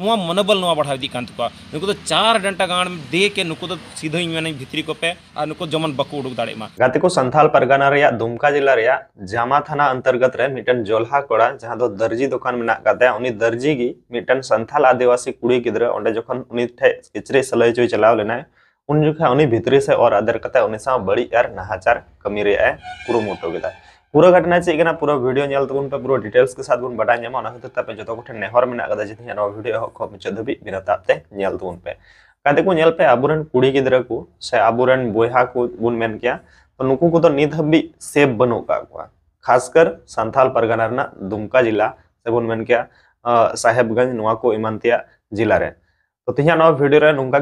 मनोबल ना बढ़ा इदी तो चार डंटा गाड़ में दे के तो सीधा ही भितरी को पे और नुकु जमन बको उड़ुक दाड़े गाते को संथाल परगना रे दुमका जिला रे जामा थाना अंतर्गत रे मिटन जोलहा कोड़ा जहां तो दर्जी दुकान में काते उनी दर्जी की मिटन संथाल आदिवासी कुड़ी गिद्र ओंडे जखन उनी ठे किचरे सलाई चोय चलाव लेना है उन जखा उनी भितरी से और आदर काते उनी सा बड़ी यार नहाचार कमी रे कुरुमुटो गेदा पूरा घटना चेक पूरा भिडियो तो पूरा डिटेल्स के साथ बड़ा ना खातर जो कुछ नेहर मे जिन वीडियो मुचाद धाबी बिना ताबते तो पे काते को पे आबुरन कुड़ी गिद्र को से अब बोहा को बन मेन किया तो को नित हबी सेफ बनू खासकर सानथाल परगना दुमका जिला से बुन साहेबगंज नुआ को इमानतिया जिला रे तो तिहा भिडियो नौका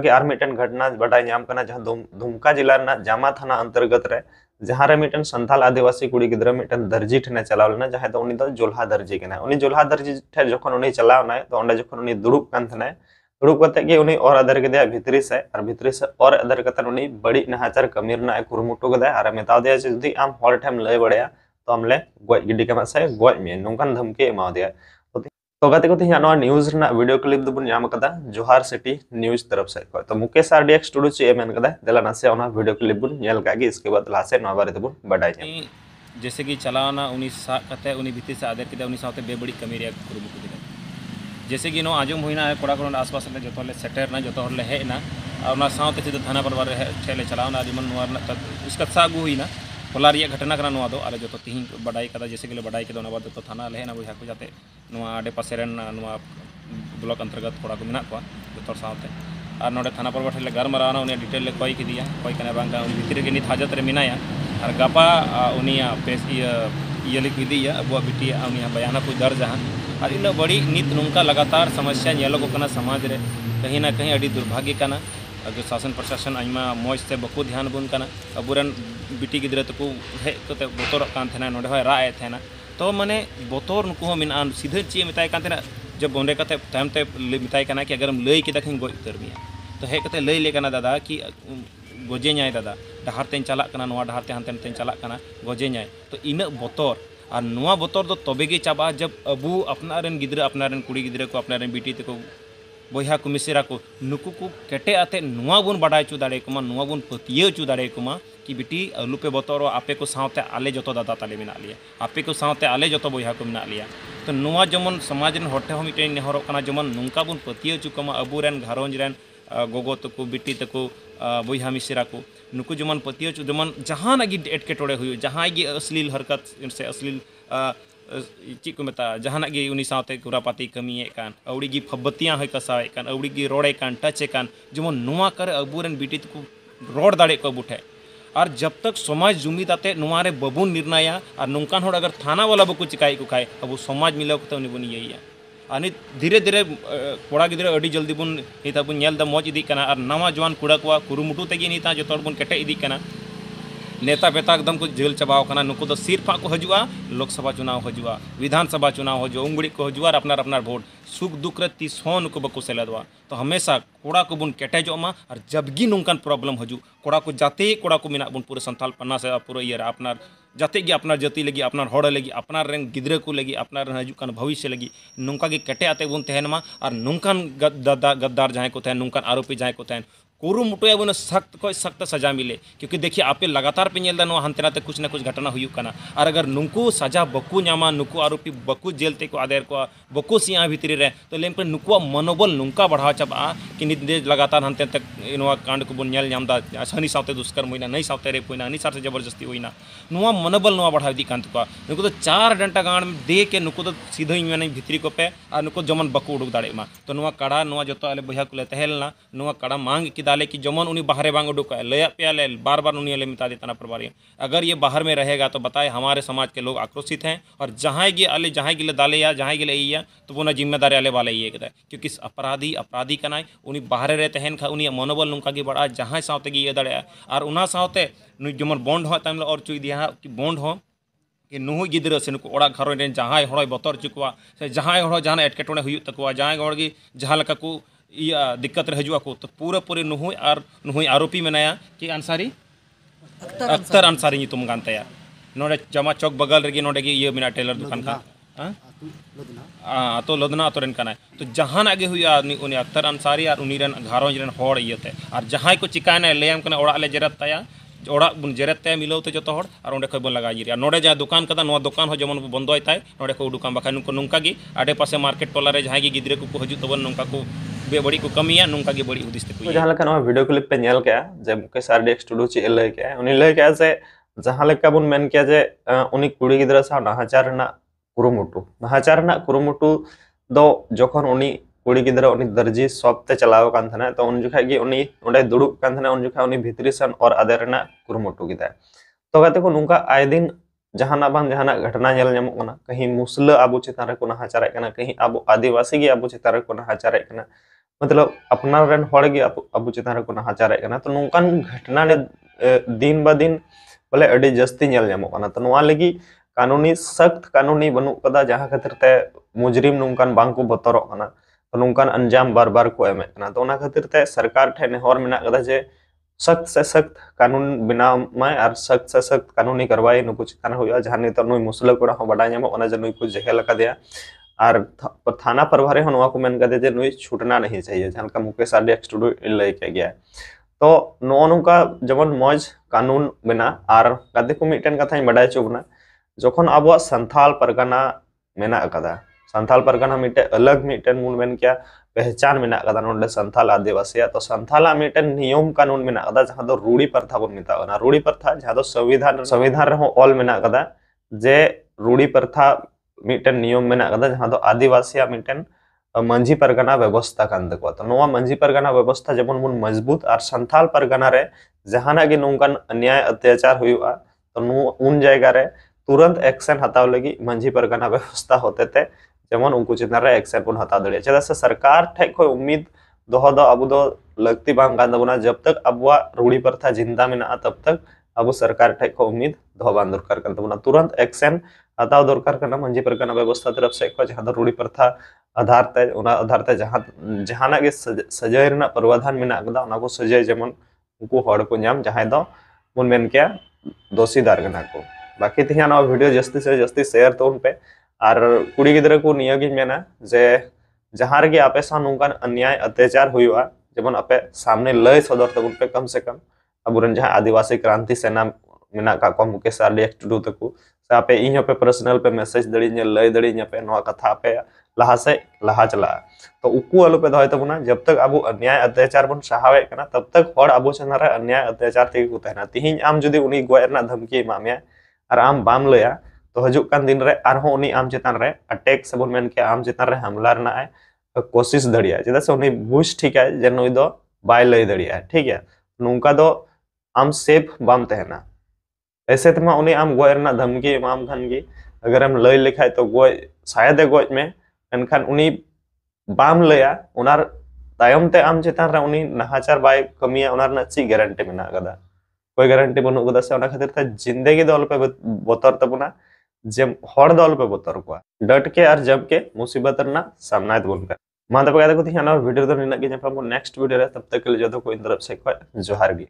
घटना बड़ा नाम दुमका जिला जामा थाना अंतर्गत रे जहाँ मिट्टन सन्थाल आदिवासी कुड़ी गिद्रा दर्जी ठेने चला जहाँ तो उन तो दर्जी के ना दर्जी ठे जो तो उन्हें चलावना है तो जो उन दुड़ूब और अदर के दे से और भितरी से और अदर कतर बड़ी नहाचार कमी ना के दे और मिताव दिया जी आम हॉल टाइम लय बढ़िया तो हमले गोई गिडी के मैसे गोई मे नौकान धमके माओ तो न्यूज वीडियो क्लिप दबा जोहार सिटी न्यूज तरफ से तो मुकेश आर डीएक्स टूडू चेहरे नसे वीडियो क्लिप बनकर इसके बाद लासे बारे बढ़ाई जैसे कि चलावना उन्नी भीतर से आदर के बेबड़ी कमी कुरबू जैसे कि आजम होना कड़ा को आसपास जो सेटर जो हेना और चाहे थाना परिवार ठेले चलावना जमन उसका सा अगुना होला घटना जो तेहन बाडाई जैसे कि बाडाई जो थाना लेना बोझा को जाते ᱱᱚᱣᱟ ब्लॉक अंतर्गत थोड़ा को मेना को जो साथ और नोड़े थाना प्रभार ठेले गारमारा उन डिटेल ले कई किया कई कने बांगा भितर के नित हाजत में मेना और गपा उन पेश अब बिटी उनिया बयान को दर्ज हाँ और इन बड़ी नित नुका लगातार समस्या नलोग समाज में कहीं ना कहीं अड़ी दुर्भाग्य कना जो शासन प्रशासन आमा मज़ से बको ध्यान बोन अब बिटी गिद्रा तो हेज बतोर कान थेना नोड़े राय थेना तो मैंने बतौर नुक सीधे चे मेतना जब बंदे तायमते कि अगर हम लई के गज उतर मे तो हेकते लई ले दादा कि गजे नाय दादा डाहरते चलना डाहरते हानते चलना गजे नाय तो इन बतौर और ना बतौर तो तबेगे चाबा जब अब अपना गिद्रा अपना कुड़ी गिद्रा को अपना बीटी तक बहा को मिसेरा को नुक को कटे आते बन बाड़ा चो दाड़े को पतिया चो दाड़े कि बीटी लुपे बतर आपे को साथे आले जो दादा ताले मे आपे को साथे आले जो बहा को मिले तो ना जमन समाज हटे मिट्टे नेहर जमन नौका बन पतियो अब अबूरन गारंजरें गगो तक तो बीटी तक बहा मिसेरा को तो नुक जमन पतियो जमन जहां एटकेटे जहाँगे अश्लील हरकत से अश्लील चीज को मेता जहाँ साथे गुरापाती कमी अवड़ी की फब्बतियाँ हे कसाएं अवड़ी की रोड़े टचे जमन नुआ करे अबूरन बीटी तक तो रोड़ दाड़े को बुठे और जब तक समाज जुमिद आते नुआरे बाबून निर्णया और नौकान हड़ अगर थाना वाला बको चिकाई को खाए अब समाज मिलाव कते उन्हें बन ये आनी धीरे धीरे कोड़ा गिद्रा अड़ी जल्दी बन निता बन नेल दा मौज इदी कना और नवा जवान कुड़ा को कुरुमुटु तेगी निता जो तोड़ बन कटे इदी कना नेता बेता एकदम तो को ᱡᱷᱟᱹᱞ ᱪᱟᱵᱟᱣ ᱠᱟᱱᱟ ᱱᱩᱠᱩ ᱫᱚ ᱥᱤᱨᱯᱟ ᱠᱚ ᱦᱤᱡᱩᱜᱼᱟ ᱞᱳᱠᱥᱚᱵᱷᱟ ᱪᱩᱱᱟᱣ ᱦᱤᱡᱩᱜᱼᱟ विधान चुनाव हजू उंगड़ी को हजुआ अपना अपना भोट सुख दुख रे तीस हों नुक बको सेलेदवा तो हमेशा कोड़ा को बुन केटेजोमा और जबगी नुकान प्रॉब्लम हजू कोड़ा को जाते कोड़ा को मेना बुन पूरे संथाल पन्ना से पूरे ये अपना जाते गे अपना जाति लगी अपना होड़ लगी अपना रेन गिद्रे को लगी अपना रेन हजू कान भविष्य लगी नुका गे केटे आते बुन तहन मा और नुकान गद्दार गद्दार जाए को तहन नुकान आरोपी जाए को तहन कुरुमुटुया उन्हें सख्त खो सख्त सजा मिले क्योंकि देखिए आप लगातार पे हानते नाते कुछ ना कुछ घटना हुआ और अगर नुकू सजा बाकू नामा नुकू आरोपी बकु जेल को आदेर को बकु सिया भितरी रे तो लेकिन नुकू मनोबल नौका बढ़ाव चाबा कि नित लगातार हानते इनवा कांड को बन हानी साथ दुष्कर्म होना नई साथ रेप होना अनिसार से जबरदस्ती होना मनोबल बढ़ाव इदी नुकू तो चार डंटा गान दे के नुकू तो सीधा मैंने भितरी को पे और नुकू जमन बाकू उड़ूक दाड़ा तो कड़ा काड़ा जो आले तो बहा को ले तहलना काड़ा मांग किया डाले कि जमन उन्हें बाहर बांग है लया पे ले बार बार उन्हें मिता दे तना प्रभारी अगर ये बाहर में रहेगा तो बताए हमारे समाज के लोग आक्रोशित हैं और जहाँ गे अले जहाँ गिले डाले या जहाँ गिले ये तो वो ना जिम्मेदारी आले वाले ये कहता क्योंकि अपराधी अपराधी कनाए उन्हें बाहर रहते हैं उन मनोबल नुका गे बड़ा जहाँ सावते ये दाड़ा और उन्हें सावते जमन बॉन्ड हो तमाम और चुई दिया कि बॉन्ड हो ᱱᱩᱦᱩ ᱜᱤᱫᱽᱨᱟᱹ ᱥᱮ ᱱᱩᱠᱩ ᱚᱲᱟᱜ ᱜᱷᱟᱨᱚᱸᱡᱽ ᱨᱮᱱ ᱡᱟᱦᱟᱸᱭ ᱦᱚᱲ ᱵᱚᱛᱚᱨ ᱦᱚᱪᱚ ᱠᱚᱣᱟ ᱥᱮ ᱡᱟᱦᱟᱸᱭ ᱦᱚᱲ ᱡᱟᱦᱟᱱ ᱮᱴᱠᱮᱴᱚᱬᱮ ᱦᱩᱭᱩᱜ ᱛᱟᱠᱚᱣᱟ ᱡᱟᱦᱟᱸᱭ ᱦᱚᱲ दिक्कत को तो पूरा पूरे नुह आर नुह आरोपी में नया कि अंसारी अख्तर अंसारी तुम गानते नोडे जमा चौक बगल रगे नोडे ये मेरा टेलर दुकान का हाँ? तो लोधना अतो लोधना तो, तो जहाँ आगे हुई अख्तर अंसारी और उन घरों रन इते और जहां को चिकायन लैम कर जेरत तया ओा बन जेरत मिलो ते तो जो और अंडे खुद बन लगे नोडे जहां दुकान का दुकान जमन बंदोता है नोडे को उडुकान बखा नुक नुक आडे पास मार्केट टोला जहां गिद्रे तो को हजू तब नुका को बड़ी को कमी है नुंका की बड़ी उदिस्ते को जहां लका नवा वीडियो क्लिप पे nail K J Mukesh sir next to छि एल के उनी ले के से जहां लका बुन मेन के जे उनी कुड़ी की सा नाचार ना कुरुमुटु नाचार ना कुरुमुटु दो जखन उनी कुड़ी की उनी दर्जी सब ते चलाओ कान थाने तो उन जखा की उनी उडे दुडु कान थाने उन जखा उनी भितरी सन और आदर ना कुरुमुटु की तो कहते को नुंका आए दिन जहां बांग जहां घटना नेल ᱧᱟᱢᱚᱜ कहीं मुसला अब चितान रे को नहाचार कहीं अब आदिवासी अब चितान रे को नहाचार मतलब अपना रेन अब चितान रे को नहाचार तो नोकान घटना ने दिन ब दिन बोले अड़ी जस्ती नेल तो लगी कानूनी सख्त कानूनी बनू कदा जहां खातिर ते मुजरिम नौकान बांग को बतरो तो नौकान अंजाम बार बार को एमे तो खातिर ते सरकार ठे नेहर मे जे सख्त से सख्त कानून बिना मैं और सख्त से सख्त कानूनी कार्रवाई नु कुछ कान हुआ जहां नितर नु मुसलक बडा जमा कुछ जगह लगा दिया और थाना प्रभारी हो नुवा छूटना नहीं चाहिए जहां का मुकेश आर नेक्स्ट टू गया तो नो नु का जवन कानून बिना और कदे को मिटन कथा बडा चुगना जखन अब संथाल परगना मेना अकादा संथाल परगना मिटे अलग मिटन मूल में क्या पहचान में ना संथाल आदिवासी तो संथाल मिटन नियम कानून में जहां दो रूढ़ी प्रथा बन मिता होना रूढ़ी प्रथा जहां दो संविधान संविधान रहो ऑल में ना जे रूढ़ी प्रथा मिटन नियम में ना जहां दो आदिवासी मिटन मंझी परगना व्यवस्था कान देखो तो नवा मंझी परगना व्यवस्था जब बन मजबूत और संथाल परगना रे जहां ना कि नौकान अन्याय अत्याचार हुआ तो उन जगह रे तुरंत एक्शन हतावे मंझी परगना व्यवस्था होते थे ᱡᱮᱢᱚᱱ ᱩᱱᱠᱩ ᱪᱮᱛᱟᱱ ᱨᱮ ᱮᱠᱥᱮᱱ ᱵᱚᱱ ᱦᱟᱛᱟᱣ ᱫᱟᱲᱮᱭᱟᱜᱼᱟ ᱪᱮᱫᱟᱜ ᱥᱮ ᱥᱚᱨᱠᱟᱨ ᱴᱷᱮᱡ ᱠᱷᱚᱱ ᱩᱢᱤᱫ ᱫᱚᱦᱚ ᱫᱚ ᱟᱵᱚ ᱫᱚ ᱞᱟᱹᱠᱛᱤ ᱵᱟᱝ ᱠᱟᱱ ᱛᱟᱵᱚᱱᱟ ᱡᱚᱵ ᱛᱚᱠ ᱟᱵᱚᱣᱟᱜ ᱨᱩᱲᱤ ᱯᱨᱚᱛᱷᱟ ᱡᱤᱱᱫᱟ ᱢᱮᱱᱟᱜᱼᱟ ᱛᱚᱵ तक अब सरकार ठेक उम्मीद दोबान दरकार करना तुरंत एक्शन हताव दरकार करना मंजी परगना व्यवस्था तरफ से जहां रूढ़ी प्रथा आधार ते आधार ते जहां जहां सजाय प्रावधान मेना सजाय जेमन उनको हड़ को नाम जहां दो बन मेन के दोषीदार को बाकी तेहना वीडियो जस्ती से जस्ती शेयर तो उनपे और कुड़ी गिद्र को नियो गिन मेना जे जहाँ रे आपे सा नुंकान अन्याय अत्याचार हुई हुआ जेमन आपे सामने लय सदर तबुन पे कम से कम अबुरन जहाँ आदिवासी क्रांति सेना मेना का को मुकेश आरडी एक्टडू तकु से आपे इन पे पर्सनल पे मैसेज दड़ी ने लय दड़ी ने पे नवा कथा पे लहा से लहा चला तो उकु आलो पे दहय तबुना जब तक अब अन्याय अत्याचार बन सहावे कना तब तक हर अब चंगारे अन्याय अत्याचार ते को तहना तिहिं आम जदी उनी गोयरना धमकी मामिया और आम बाम लया तो हजूकान दिन में आम चितान रे से बोन आम चितान हमला रहा है कोशिश दड़ी है चेदा से उन ठीक है जे नई दो बाय लई दड़ी है ठीक है नौका दो आम सेफ बाम तहना ऐसे तमा तो आम गोय धमकी इमाम खान अगर हम लई लिखा तो गोय शायद गज गोज में एनखान उन बाम लया उनार आम चितान उन नहाचार बाय कमिया उनार गारंटी मेना कोई गारंटी बनू से खातिर तो जिंदगी दो अल्प बतर तबना तो ᱡᱮ ᱦᱚᱲ ᱫᱚ ᱟᱞᱚᱯᱮ ᱵᱚᱛᱚᱨ ᱠᱚᱣᱟ ᱰᱟᱴ ᱠᱮ ᱟᱨ ᱡᱟᱵ ke ᱢᱩᱥᱤᱵᱚᱛ ᱨᱮᱱᱟᱜ ᱥᱟᱢᱱᱟᱭ ᱛᱟᱵᱚᱱ ᱯᱮ ᱢᱟ ᱛᱚᱵᱮ ᱜᱟᱛᱮ ᱠᱚ ᱛᱤᱦᱤᱧ ᱱᱟᱣᱟ ᱵᱷᱤᱰᱤᱭᱳ ᱫᱚ ᱱᱤᱱᱟᱹᱜ ᱜᱮ ᱧᱟᱯᱟᱢ ᱵᱚᱱ ᱱᱮᱠᱥᱴ ᱵᱷᱤᱰᱤᱭᱳ ᱨᱮ ᱛᱚᱵ ᱛᱚᱠ ᱡᱚᱛᱚ ᱠᱚ ᱤᱧ ᱛᱚᱨᱚᱯ ᱥᱮ ᱠᱷᱚᱡ ᱡᱚᱦᱟᱨ ᱜᱮ